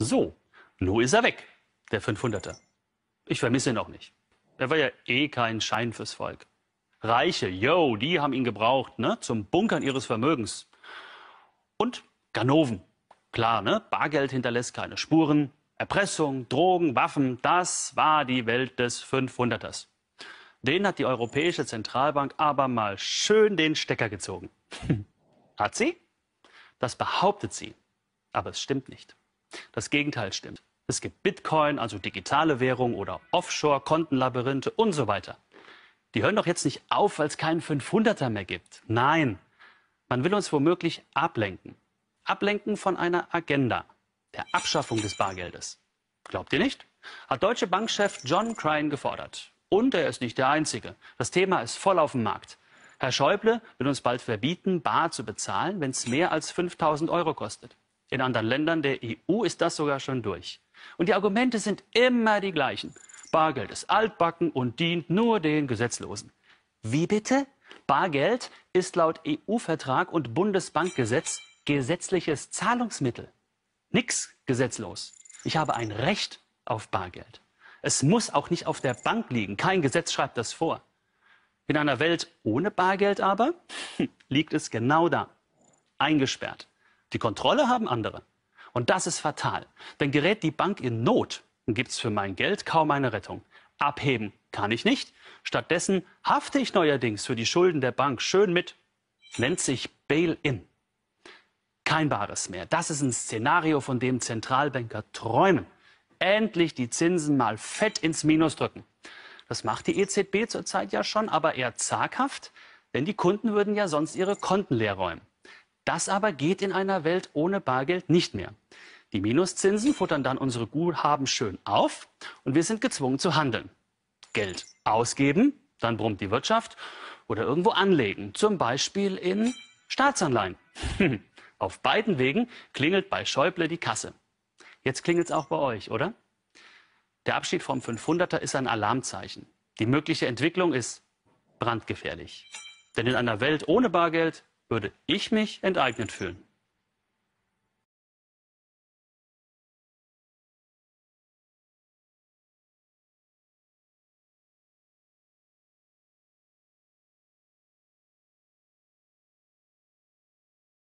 So, nun ist er weg, der 500er. Ich vermisse ihn auch nicht. Er war ja eh kein Schein fürs Volk. Reiche, yo, die haben ihn gebraucht, ne, zum Bunkern ihres Vermögens. Und Ganoven, klar, ne, Bargeld hinterlässt keine Spuren. Erpressung, Drogen, Waffen, das war die Welt des 500ers. Den hat die Europäische Zentralbank aber mal schön den Stecker gezogen. hat sie? Das behauptet sie, aber es stimmt nicht. Das Gegenteil stimmt. Es gibt Bitcoin, also digitale Währung oder Offshore-Kontenlabyrinthe und so weiter. Die hören doch jetzt nicht auf, weil es keinen 500er mehr gibt. Nein, man will uns womöglich ablenken. Ablenken von einer Agenda, der Abschaffung des Bargeldes. Glaubt ihr nicht? Hat Deutsche Bankchef John Crane gefordert. Und er ist nicht der Einzige. Das Thema ist voll auf dem Markt. Herr Schäuble will uns bald verbieten, bar zu bezahlen, wenn es mehr als 5000 Euro kostet. In anderen Ländern der EU ist das sogar schon durch. Und die Argumente sind immer die gleichen. Bargeld ist altbacken und dient nur den Gesetzlosen. Wie bitte? Bargeld ist laut EU-Vertrag und Bundesbankgesetz gesetzliches Zahlungsmittel. Nix gesetzlos. Ich habe ein Recht auf Bargeld. Es muss auch nicht auf der Bank liegen. Kein Gesetz schreibt das vor. In einer Welt ohne Bargeld aber liegt es genau da, eingesperrt. Die Kontrolle haben andere. Und das ist fatal. Denn gerät die Bank in Not, gibt es für mein Geld kaum eine Rettung. Abheben kann ich nicht. Stattdessen hafte ich neuerdings für die Schulden der Bank schön mit, nennt sich Bail-in. Kein Bares mehr. Das ist ein Szenario, von dem Zentralbanker träumen. Endlich die Zinsen mal fett ins Minus drücken. Das macht die EZB zurzeit ja schon, aber eher zaghaft, denn die Kunden würden ja sonst ihre Konten leer räumen. Das aber geht in einer Welt ohne Bargeld nicht mehr. Die Minuszinsen futtern dann unsere Guthaben schön auf und wir sind gezwungen zu handeln. Geld ausgeben, dann brummt die Wirtschaft oder irgendwo anlegen, zum Beispiel in Staatsanleihen. Auf beiden Wegen klingelt bei Schäuble die Kasse. Jetzt klingelt es auch bei euch, oder? Der Abschied vom 500er ist ein Alarmzeichen. Die mögliche Entwicklung ist brandgefährlich. Denn in einer Welt ohne Bargeld würde ich mich enteignet fühlen.